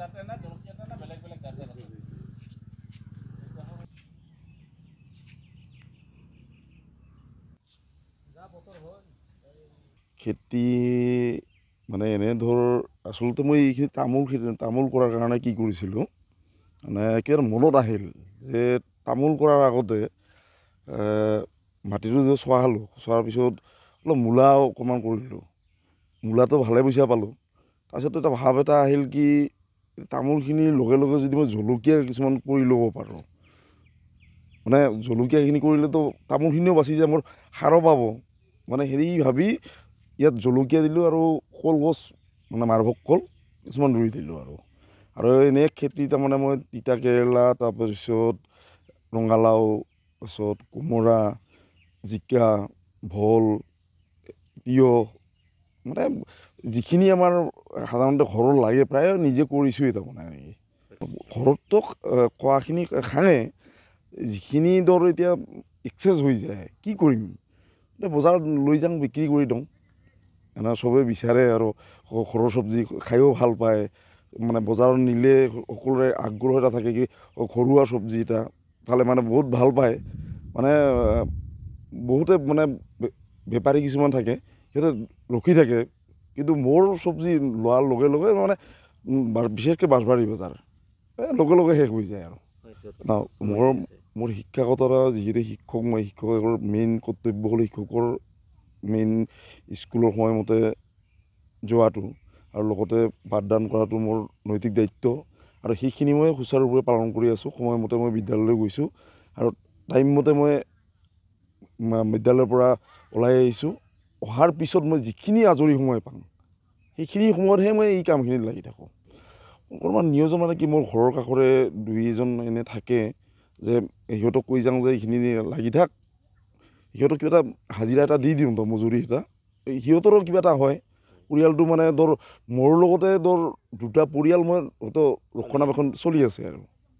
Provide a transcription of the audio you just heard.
খেতি মানে এনে ধৰ আচলতে মই এইখিনি তামোল খেতি তামোল কৰাৰ কাৰণে কি কৰিছিলোঁ মানে একেবাৰে মনত আহিল যে তামোল কৰাৰ আগতে মাটিটো যে চোৱা হ'লোঁ চোৱাৰ পিছত অলপ মূলা অকণমান কৰিলোঁ মূলাটো ভালে পইচা পালোঁ তাৰপিছত এটা ভাৱ এটা আহিল কি তামোলখিনিৰ লগে লগে যদি মই জলকীয়া কিছুমান কৰি ল'ব পাৰোঁ মানে জলকীয়াখিনি কৰিলেতো তামোলখিনিও বাচি যায় মোৰ সাৰো পাব মানে হেৰি ভাবি ইয়াত জলকীয়া দিলোঁ আৰু কলগছ মানে মাৰ্ভক কল কিছুমান ৰুই দিলোঁ আৰু আৰু এনেই খেতি তাৰমানে মই তিতাকেৰেলা তাৰপিছত ৰঙালাও তাৰপিছত কোমোৰা জিকা ভোল তিয়ঁহ মানে যিখিনি আমাৰ সাধাৰণতে ঘৰত লাগে প্ৰায় নিজে কৰিছোঁৱেই তাৰমানে ঘৰততো কোৱাখিনি খাঙে যিখিনি দৰ এতিয়া এক্সেচ হৈ যায় কি কৰিম বজাৰত লৈ যাওঁ বিক্ৰী কৰি দিওঁ এনে চবেই বিচাৰে আৰু ঘৰৰ চব্জি খায়ো ভাল পায় মানে বজাৰত নিলে সকলোৰে আগ্ৰহ এটা থাকে কি ঘৰুৱা চব্জি এটা পালে মানে বহুত ভাল পায় মানে বহুতে মানে বেপাৰী কিছুমান থাকে সিহঁতে ৰখি থাকে কিন্তু মোৰ চব্জি লোৱাৰ লগে লগে মানে বিশেষকৈ বাঁহবাৰী বজাৰ এই লগে লগে শেষ হৈ যায় আৰু না মোৰ মোৰ শিক্ষাগতৰা যিহেতু শিক্ষক মই শিক্ষকৰ মেইন কৰ্তব্য হ'ল শিক্ষকৰ মেইন স্কুলৰ সময়মতে যোৱাটো আৰু লগতে পাঠদান কৰাটো মোৰ নৈতিক দায়িত্ব আৰু সেইখিনি মই সুচাৰুৰূপে পালন কৰি আছোঁ সময়মতে মই বিদ্যালয়লৈ গৈছোঁ আৰু টাইমমতে মই বিদ্যালয়ৰ পৰা ওলাই আহিছোঁ অহাৰ পিছত মই যিখিনি আজৰি সময় পাম সেইখিনি সময়তহে মই এই কামখিনিত লাগি থাকোঁ অকণমান নিয়োজন মানে কি মোৰ ঘৰৰ কাষৰে দুই এজন এনে থাকে যে সিহঁতক কৈ যাওঁ যে এইখিনি লাগি থাক সিহঁতক কিবা এটা হাজিৰা এটা দি দিওঁ তো মজুৰি এটা সিহঁতৰো কিবা এটা হয় পৰিয়ালটো মানে ধৰ মোৰ লগতে ধৰ দুটা পৰিয়াল মই হয়তো ৰক্ষণাবেক্ষণ চলি আছে আৰু